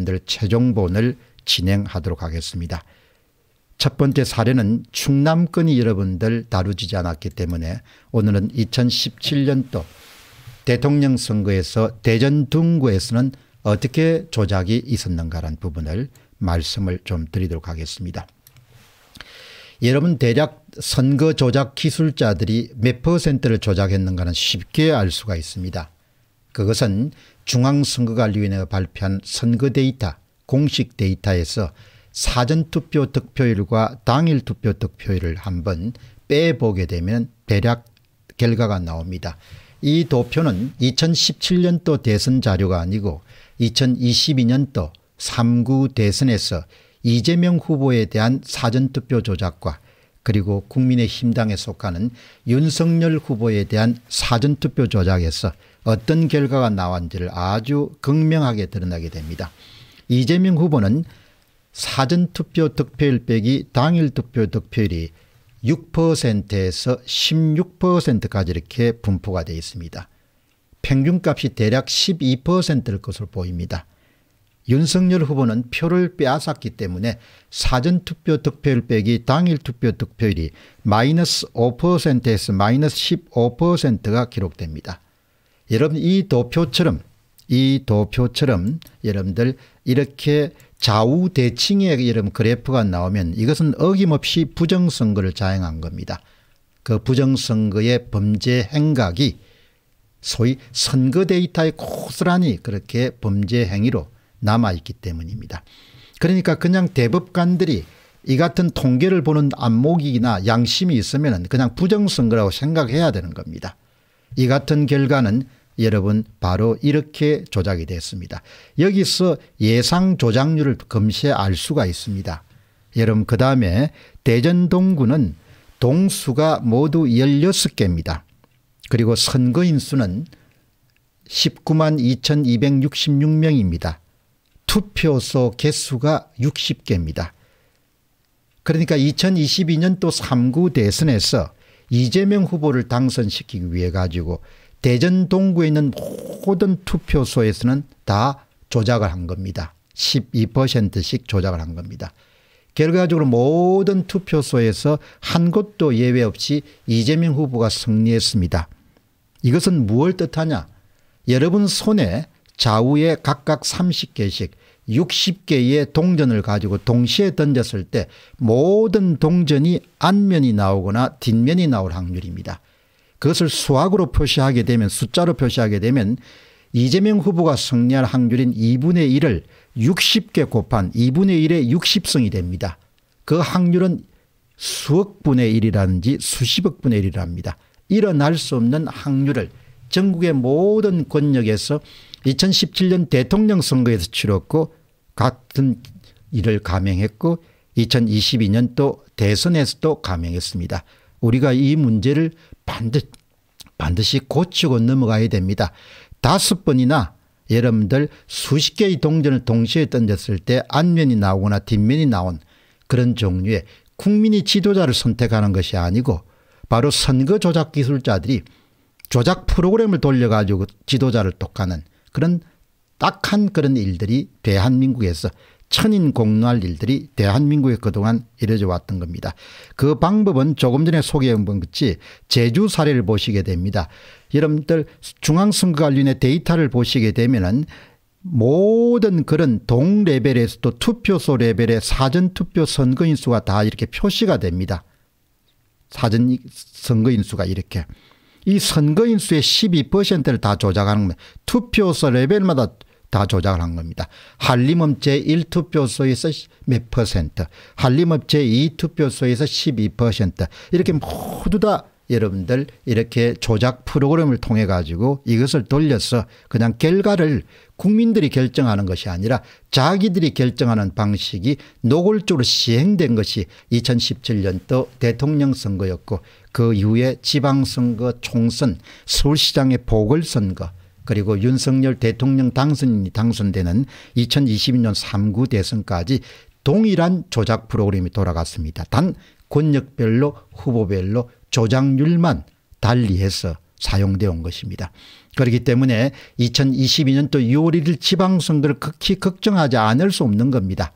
여러분들 최종본을 진행하도록 하겠습니다. 첫 번째 사례는 충남권이 여러분들 다루지 않았기 때문에 오늘은 2017년도 대통령 선거에서 대전 동구에서는 어떻게 조작이 있었는가란 부분을 말씀을 좀 드리도록 하겠습니다. 여러분 대략 선거 조작 기술자들이 몇 퍼센트를 조작했는가는 쉽게 알 수가 있습니다. 그것은 중앙선거관리위원회가 발표한 선거 데이터 공식 데이터에서 사전투표 득표율과 당일 투표 득표율을 한번 빼보게 되면 대략 결과가 나옵니다. 이 도표는 2017년도 대선 자료가 아니고 2022년도 3구 대선에서 이재명 후보에 대한 사전투표 조작과 그리고 국민의힘당에 속하는 윤석열 후보에 대한 사전투표 조작에서 어떤 결과가 나왔는지를 아주 극명하게 드러나게 됩니다. 이재명 후보는 사전투표 득표율 빼기 당일 투표 득표율이 6%에서 16%까지 이렇게 분포가 되어 있습니다. 평균값이 대략 12%일 것으로 보입니다. 윤석열 후보는 표를 빼앗았기 때문에 사전투표 득표율 빼기 당일 투표 득표율이 마이너스 5%에서 마이너스 15%가 기록됩니다. 여러분 이 도표처럼 이 도표처럼 여러분들 이렇게 좌우 대칭의 이런 그래프가 나오면 이것은 어김없이 부정선거를 자행한 겁니다. 그 부정선거의 범죄 행각이 소위 선거 데이터의 고스란히 그렇게 범죄 행위로 남아있기 때문입니다. 그러니까 그냥 대법관들이 이 같은 통계를 보는 안목이나 양심이 있으면 그냥 부정선거라고 생각해야 되는 겁니다. 이 같은 결과는 여러분 바로 이렇게 조작이 됐습니다. 여기서 예상 조작률을 금세 알 수가 있습니다. 여러분 그 다음에 대전동구는 동수가 모두 16개입니다. 그리고 선거인 수는 19만 2266명입니다. 투표소 개수가 60개입니다. 그러니까 2022년도 3구 대선에서 이재명 후보를 당선시키기 위해 가지고 대전 동구에 있는 모든 투표소에서는 다 조작을 한 겁니다. 12%씩 조작을 한 겁니다. 결과적으로 모든 투표소에서 한 곳도 예외 없이 이재명 후보가 승리했습니다. 이것은 무엇을 뜻하냐? 여러분 손에 좌우에 각각 30개씩 60개의 동전을 가지고 동시에 던졌을 때 모든 동전이 안면이 나오거나 뒷면이 나올 확률입니다. 그것을 수학으로 표시하게 되면 숫자로 표시하게 되면 이재명 후보가 승리할 확률인 2분의 1을 60개 곱한 2분의 1의 6 0성이 됩니다. 그 확률은 수억분의 1이라든지 수십억분의 1이랍니다. 일어날 수 없는 확률을 전국의 모든 권력에서 2017년 대통령 선거에서 치렀고 같은 일을 감행했고 2022년 또 대선에서도 감행했습니다. 우리가 이 문제를 반드, 반드시 고치고 넘어가야 됩니다. 다섯 번이나 여러분들 수십 개의 동전을 동시에 던졌을 때 안면이 나오거나 뒷면이 나온 그런 종류의 국민이 지도자를 선택하는 것이 아니고 바로 선거 조작 기술자들이 조작 프로그램을 돌려가지고 지도자를 독하는 그런 딱한 그런 일들이 대한민국에서 천인 공론할 일들이 대한민국에 그동안 이뤄져 왔던 겁니다. 그 방법은 조금 전에 소개한 것이 제주 사례를 보시게 됩니다. 여러분들 중앙선거관리의 데이터를 보시게 되면은 모든 그런 동 레벨에서도 투표소 레벨의 사전투표 선거인 수가 다 이렇게 표시가 됩니다. 사전 선거인 수가 이렇게. 이 선거인 수의 12%를 다 조작하는 겁니다. 투표소 레벨마다 다 조작을 한 겁니다. 한림업체 1투표소에서 몇 퍼센트, 한림업체 2투표소에서 12% 이렇게 모두 다 여러분들 이렇게 조작 프로그램을 통해 가지고 이것을 돌려서 그냥 결과를 국민들이 결정하는 것이 아니라 자기들이 결정하는 방식이 노골적으로 시행된 것이 2017년도 대통령 선거였고 그 이후에 지방선거 총선 서울시장의 보궐선거 그리고 윤석열 대통령 당선인이 당선되는 2022년 3구 대선까지 동일한 조작 프로그램이 돌아갔습니다. 단권역별로 후보별로 조작률만 달리해서 사용되어 온 것입니다. 그렇기 때문에 2022년도 6월 1일 지방선거를 극히 걱정하지 않을 수 없는 겁니다.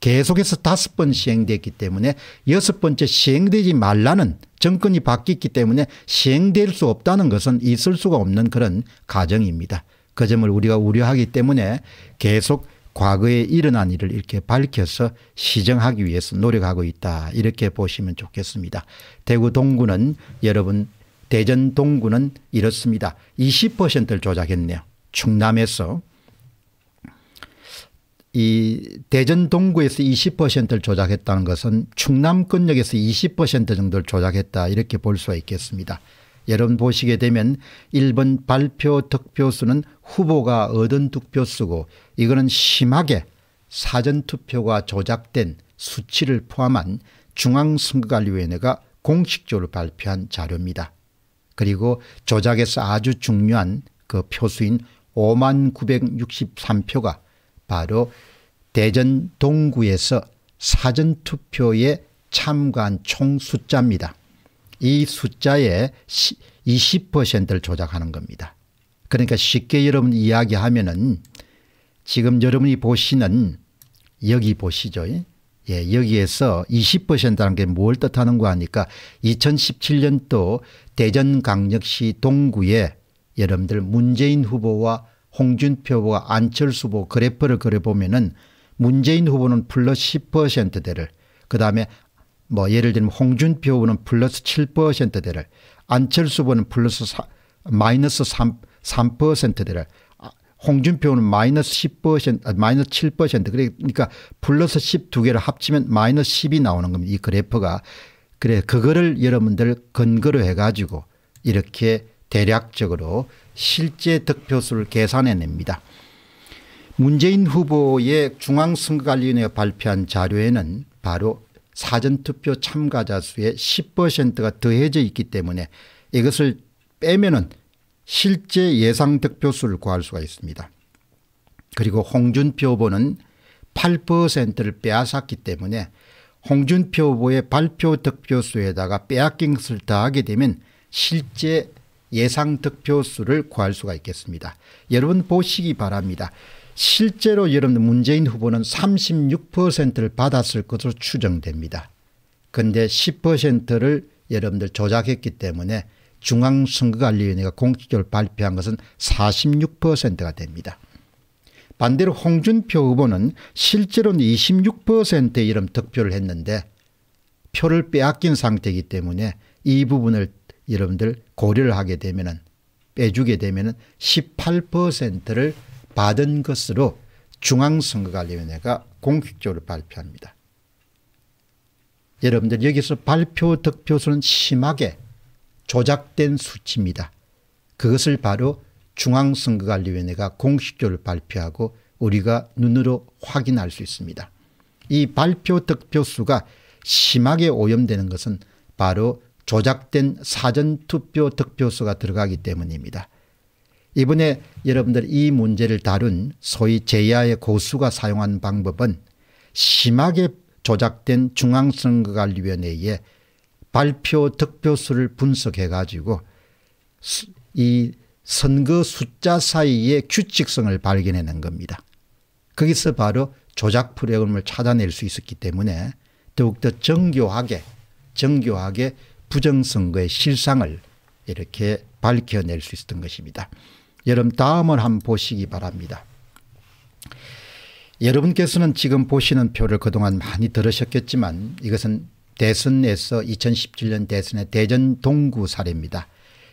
계속해서 다섯 번 시행됐기 때문에 여섯 번째 시행되지 말라는 정권이 바뀌기 었 때문에 시행될 수 없다는 것은 있을 수가 없는 그런 가정입니다. 그 점을 우리가 우려하기 때문에 계속 과거에 일어난 일을 이렇게 밝혀서 시정하기 위해서 노력하고 있다 이렇게 보시면 좋겠습니다. 대구 동구는 여러분 대전 동구는 이렇습니다. 20%를 조작했네요. 충남에서 이 대전 동구에서 20%를 조작했다는 것은 충남권역에서 20% 정도를 조작했다 이렇게 볼 수가 있겠습니다. 여러분 보시게 되면 1번 발표 득표수는 후보가 얻은 득표수고 이거는 심하게 사전투표가 조작된 수치를 포함한 중앙선거관리위원회가 공식적으로 발표한 자료입니다. 그리고 조작에서 아주 중요한 그 표수인 5만 963표가 바로 대전 동구에서 사전투표에 참가한 총 숫자입니다. 이 숫자의 20%를 조작하는 겁니다. 그러니까 쉽게 여러분 이야기하면은 지금 여러분이 보시는 여기 보시죠. 예, 여기에서 20%라는 게 뭘 뜻하는가 하니까 2017년도 대전광역시 동구에 여러분들 문재인 후보와 홍준표 후보가 안철수 후보 그래프를 그려보면은 문재인 후보는 플러스 10%대를 그다음에 뭐 예를 들면 홍준표 후보는 플러스 7%대를 안철수 후보는 플러스 4, 마이너스 3, 3%대를 아, 홍준표는 마이너스 10% 아, 마이너스 7% 그러니까 플러스 12개를 합치면 마이너스 10이 나오는 겁니다. 이 그래프가. 그래 그거를 여러분들 근거로 해가지고 이렇게 대략적으로 실제 득표수를 계산해냅니다. 문재인 후보의 중앙선거관리위원회 발표한 자료에는 바로 사전투표 참가자 수의 10%가 더해져 있기 때문에 이것을 빼면 은 실제 예상 득표수를 구할 수가 있습니다. 그리고 홍준표 후보는 8%를 빼앗았기 때문에 홍준표 후보의 발표 득표수에다가 빼앗긴 것을 더하게 되면 실제 예상 득표수를 구할 수가 있겠습니다. 여러분 보시기 바랍니다. 실제로 여러분 문재인 후보는 36%를 받았을 것으로 추정됩니다. 근데 10%를 여러분들 조작했기 때문에 중앙선거관리위원회가 공식적으로 발표한 것은 46%가 됩니다. 반대로 홍준표 후보는 실제로는 26%의 이름 득표를 했는데 표를 빼앗긴 상태이기 때문에 이 부분을 여러분들 고려를 하게 되면은 빼주게 되면은 18%를 받은 것으로 중앙선거관리위원회가 공식적으로 발표합니다. 여러분들 여기서 발표 득표수는 심하게 조작된 수치입니다. 그것을 바로 중앙선거관리위원회가 공식적으로 발표하고 우리가 눈으로 확인할 수 있습니다. 이 발표 득표수가 심하게 오염되는 것은 바로 조작된 사전투표 득표수가 들어가기 때문입니다. 이번에 여러분들 이 문제를 다룬 소위 제야의 고수가 사용한 방법은 심하게 조작된 중앙선거관리위원회의 발표 득표수를 분석해 가지고 이 선거 숫자 사이의 규칙성을 발견해낸 겁니다. 거기서 바로 조작 프로그램을 찾아낼 수 있었기 때문에 더욱더 정교하게 정교하게 부정선거의 실상을 이렇게 밝혀낼 수 있었던 것입니다. 여러분 다음을 한번 보시기 바랍니다. 여러분께서는 지금 보시는 표를 그동안 많이 들으셨겠지만 이것은 대선에서 2017년 대선의 대전 동구 사례입니다.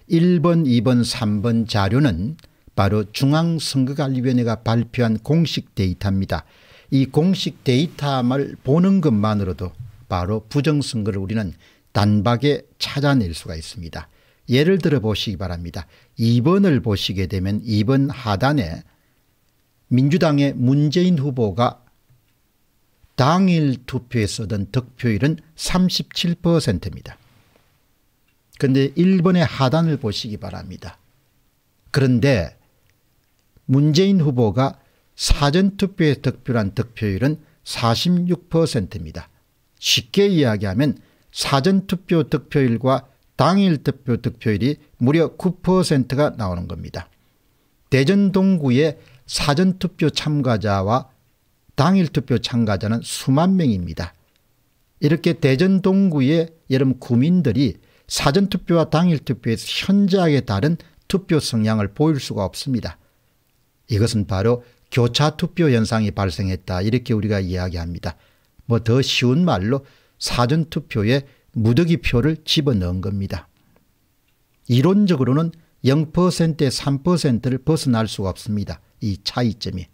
1번 2번 3번 자료는 바로 중앙선거관리위원회가 발표한 공식 데이터입니다. 이 공식 데이터를 보는 것만으로도 바로 부정선거를 우리는 단박에 찾아낼 수가 있습니다. 예를 들어 보시기 바랍니다. 2번을 보시게 되면 2번 하단에 민주당의 문재인 후보가 당일 투표에 쓰던 득표율은 37%입니다. 그런데 1번의 하단을 보시기 바랍니다. 그런데 문재인 후보가 사전투표에 득표한 득표율은 46%입니다. 쉽게 이야기하면 사전투표 득표율과 당일 투표 득표율이 무려 9%가 나오는 겁니다. 대전 동구의 사전투표 참가자와 당일투표 참가자는 수만 명입니다. 이렇게 대전 동구의 여름 구민들이 사전투표와 당일투표에서 현저하게 다른 투표 성향을 보일 수가 없습니다. 이것은 바로 교차투표 현상이 발생했다 이렇게 우리가 이야기합니다. 뭐 더 쉬운 말로 사전투표에 무더기 표를 집어넣은 겁니다. 이론적으로는 0%에 3%를 벗어날 수가 없습니다. 이 차이점이.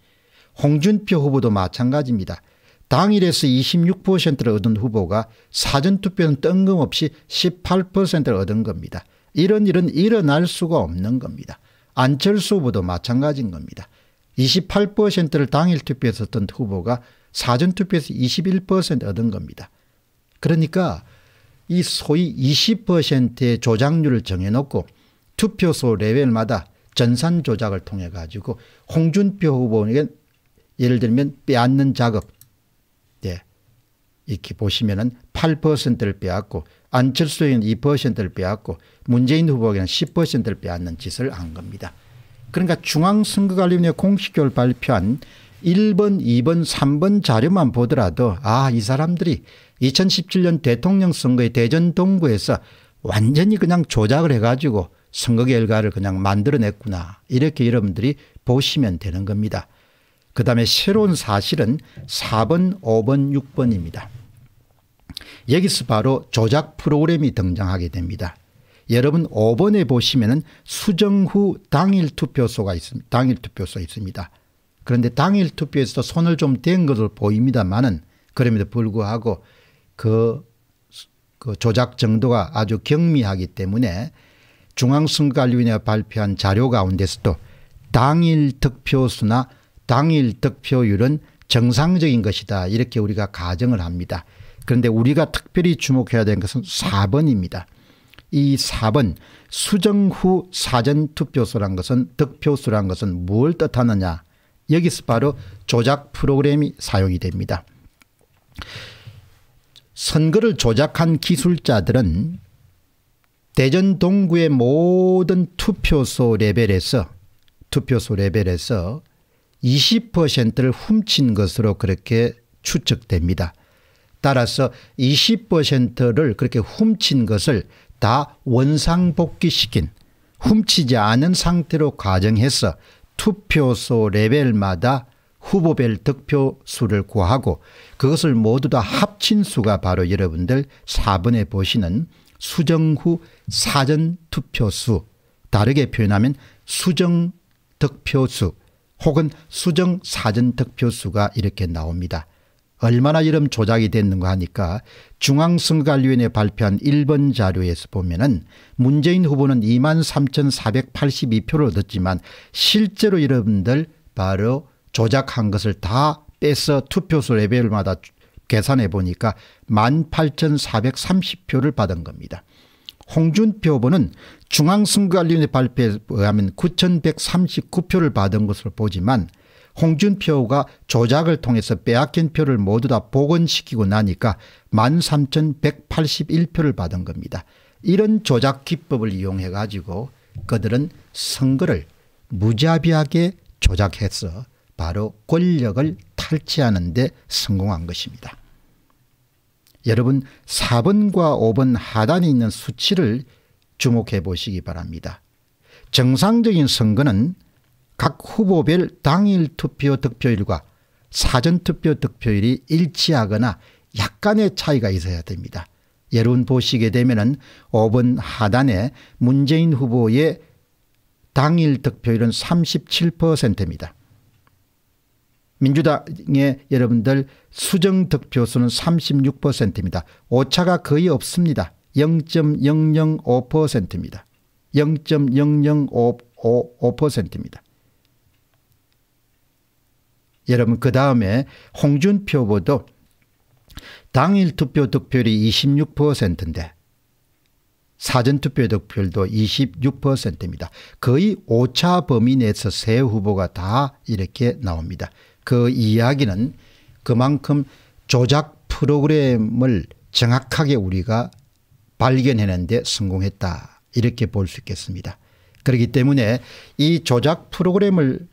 홍준표 후보도 마찬가지입니다. 당일에서 26%를 얻은 후보가 사전투표는 뜬금없이 18%를 얻은 겁니다. 이런 일은 일어날 수가 없는 겁니다. 안철수 후보도 마찬가지인 겁니다. 28%를 당일 투표에서 얻던 후보가 사전투표에서 21% 얻은 겁니다. 그러니까 이 소위 20%의 조작률을 정해놓고 투표소 레벨마다 전산 조작을 통해 가지고 홍준표 후보에게 예를 들면 빼앗는 작업 네. 이렇게 보시면 은 8%를 빼앗고 안철수 의원 2%를 빼앗고 문재인 후보에게는 10%를 빼앗는 짓을 한 겁니다. 그러니까 중앙선거관리위원회 공식적으로 발표한 1번, 2번, 3번 자료만 보더라도 아이 사람들이 2017년 대통령 선거의 대전 동구에서 완전히 그냥 조작을 해가지고 선거 결과를 그냥 만들어냈구나 이렇게 여러분들이 보시면 되는 겁니다. 그 다음에 새로운 사실은 4번 5번 6번입니다. 여기서 바로 조작 프로그램이 등장하게 됩니다. 여러분 5번에 보시면 수정 후 당일 투표소가 있습니다. 당일 투표소 있습니다. 그런데 당일 투표에서 손을 좀 댄 것으로 보입니다만은 그럼에도 불구하고 그, 그 조작 정도가 아주 경미하기 때문에 중앙선거관리위원회가 발표한 자료 가운데서도 당일 득표수나 당일 득표율은 정상적인 것이다 이렇게 우리가 가정을 합니다. 그런데 우리가 특별히 주목해야 되는 것은 4번입니다. 이 4번 수정 후 사전투표수란 것은 득표수란 것은 뭘 뜻하느냐 여기서 바로 조작 프로그램이 사용이 됩니다. 선거를 조작한 기술자들은 대전 동구의 모든 투표소 레벨에서 투표소 레벨에서 20%를 훔친 것으로 그렇게 추측됩니다. 따라서 20%를 그렇게 훔친 것을 다 원상복귀시킨 훔치지 않은 상태로 가정해서 투표소 레벨마다 후보별 득표 수를 구하고 그것을 모두 다 합친 수가 바로 여러분들 4번에 보시는 수정 후 사전 투표수 다르게 표현하면 수정 득표수 혹은 수정 사전 득표수가 이렇게 나옵니다. 얼마나 이름 조작이 됐는가 하니까 중앙선거관리위원회 발표한 1번 자료에서 보면 은 문재인 후보는 23,482표를 얻었지만 실제로 여러분들 바로 조작한 것을 다 빼서 투표수 레벨마다 계산해 보니까 18,430표를 받은 겁니다. 홍준표 후보는 중앙선거관리위원회 발표에 의하면 9,139표를 받은 것으로 보지만 홍준표가 조작을 통해서 빼앗긴 표를 모두 다 복원시키고 나니까 13,181표를 받은 겁니다. 이런 조작 기법을 이용해 가지고 그들은 선거를 무자비하게 조작해서 바로 권력을 탈취하는 데 성공한 것입니다. 여러분 4번과 5번 하단에 있는 수치를 주목해 보시기 바랍니다. 정상적인 선거는 각 후보별 당일 투표 득표율과 사전투표 득표율이 일치하거나 약간의 차이가 있어야 됩니다. 여러분 보시게 되면 5번 하단에 문재인 후보의 당일 득표율은 37%입니다. 민주당의 여러분들 수정 득표수는 36%입니다. 오차가 거의 없습니다. 0.005%입니다. 0.0055%입니다. 여러분 그 다음에 홍준표보도 당일 투표 득표율이 26%인데 사전투표 득표율도 26%입니다. 거의 오차 범위 내에서 세 후보가 다 이렇게 나옵니다. 그 이야기는 그만큼 조작 프로그램을 정확하게 우리가 발견해낸데 성공했다 이렇게 볼 수 있겠습니다. 그렇기 때문에 이 조작 프로그램을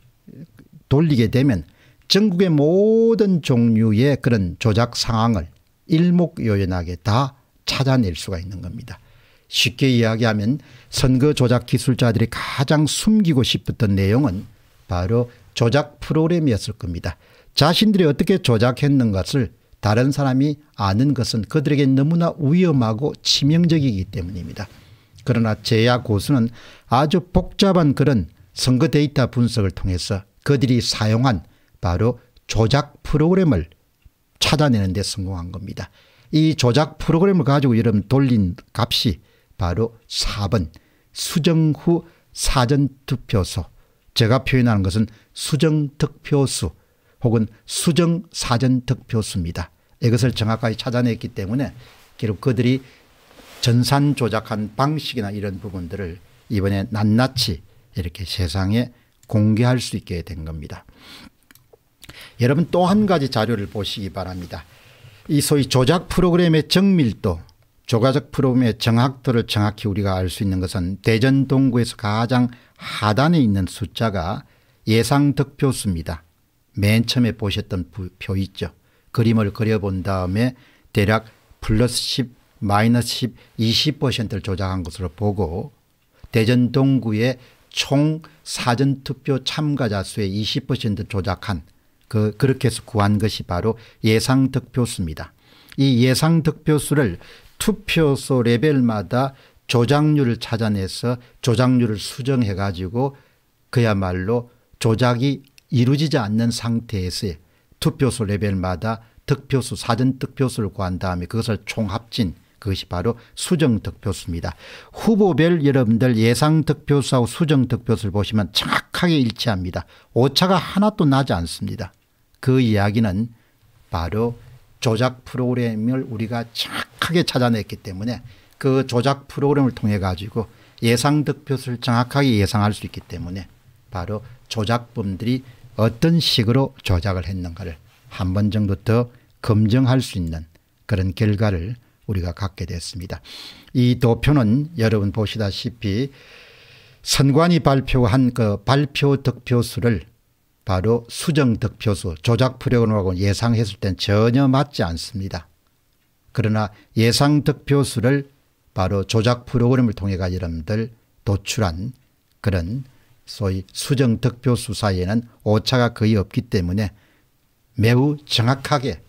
돌리게 되면 전국의 모든 종류의 그런 조작 상황을 일목요연하게 다 찾아낼 수가 있는 겁니다. 쉽게 이야기하면 선거 조작 기술자들이 가장 숨기고 싶었던 내용은 바로 조작 프로그램이었을 겁니다. 자신들이 어떻게 조작했는 것을 다른 사람이 아는 것은 그들에게 너무나 위험하고 치명적이기 때문입니다. 그러나 제야 고수는 아주 복잡한 그런 선거 데이터 분석을 통해서 그들이 사용한 바로 조작 프로그램을 찾아내는 데 성공한 겁니다. 이 조작 프로그램을 가지고 여러분 돌린 값이 바로 4번 수정 후 사전투표소 제가 표현하는 것은 수정득표수 혹은 수정사전득표수입니다. 이것을 정확하게 찾아냈기 때문에 결국 그들이 전산 조작한 방식이나 이런 부분들을 이번에 낱낱이 이렇게 세상에 공개할 수 있게 된 겁니다. 여러분 또 한 가지 자료를 보시기 바랍니다. 이 소위 조작 프로그램의 정밀도 조가적 프로그램의 정확도를 정확히 우리가 알 수 있는 것은 대전 동구에서 가장 하단에 있는 숫자가 예상 득표수입니다. 맨 처음에 보셨던 표 있죠. 그림을 그려본 다음에 대략 플러스 10, 마이너스 10, 20%를 조작한 것으로 보고 대전 동구의 총 사전투표 참가자 수의 20% 조작한 그, 그렇게 해서 구한 것이 바로 예상 득표수입니다. 이 예상 득표수를 투표소 레벨마다 조작률을 찾아내서 조작률을 수정해 가지고 그야말로 조작이 이루어지지 않는 상태에서 투표수 레벨마다 득표수 사전 득표수를 구한 다음에 그것을 총합친 그것이 바로 수정 득표수입니다. 후보별 여러분들 예상 득표수하고 수정 득표수를 보시면 정확하게 일치합니다. 오차가 하나도 나지 않습니다. 그 이야기는 바로 조작 프로그램을 우리가 정확하게 찾아냈기 때문에 그 조작 프로그램을 통해 가지고 예상 득표수를 정확하게 예상할 수 있기 때문에 바로 조작범들이 어떤 식으로 조작을 했는가를 한 번 정도 더 검증할 수 있는 그런 결과를 우리가 갖게 됐습니다. 이 도표는 여러분 보시다시피 선관위 발표한 그 발표 득표수를 바로 수정 득표수 조작 프로그램하고 예상했을 땐 전혀 맞지 않습니다. 그러나 예상 득표수를 바로 조작 프로그램을 통해가 여러분들 도출한 그런 소위 수정 득표 수사에는 오차가 거의 없기 때문에 매우 정확하게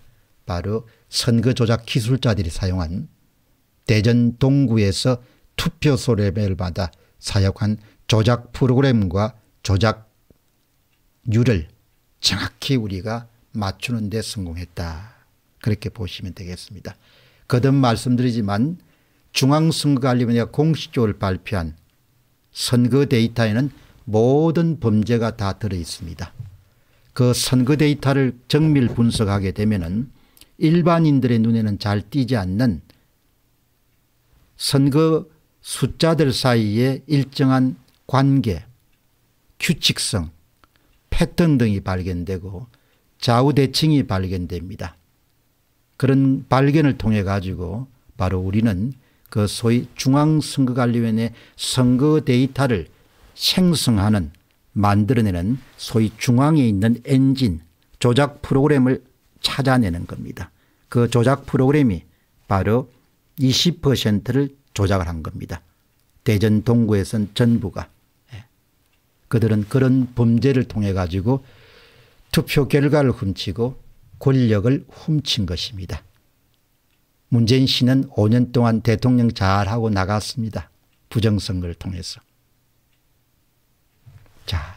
바로 선거 조작 기술자들이 사용한 대전 동구에서 투표 소리를 받아 사용한 조작 프로그램과 조작률을 정확히 우리가 맞추는 데 성공했다. 그렇게 보시면 되겠습니다. 거듭 말씀드리지만 중앙선거관리위원회가 공식적으로 발표한 선거 데이터에는 모든 범죄가 다 들어 있습니다. 그 선거 데이터를 정밀 분석하게 되면은 일반인들의 눈에는 잘 띄지 않는 선거 숫자들 사이에 일정한 관계, 규칙성, 패턴 등이 발견되고 좌우대칭이 발견됩니다. 그런 발견을 통해 가지고 바로 우리는 그 소위 중앙선거관리위원회 선거 데이터를 생성하는 만들어내는 소위 중앙에 있는 엔진 조작 프로그램을 찾아내는 겁니다. 그 조작 프로그램이 바로 20%를 조작을 한 겁니다. 대전 동구에선 전부가 예. 그들은 그런 범죄를 통해 가지고 투표 결과를 훔치고 권력을 훔친 것입니다. 문재인 씨는 5년 동안 대통령 잘하고 나갔습니다. 부정선거를 통해서. 자.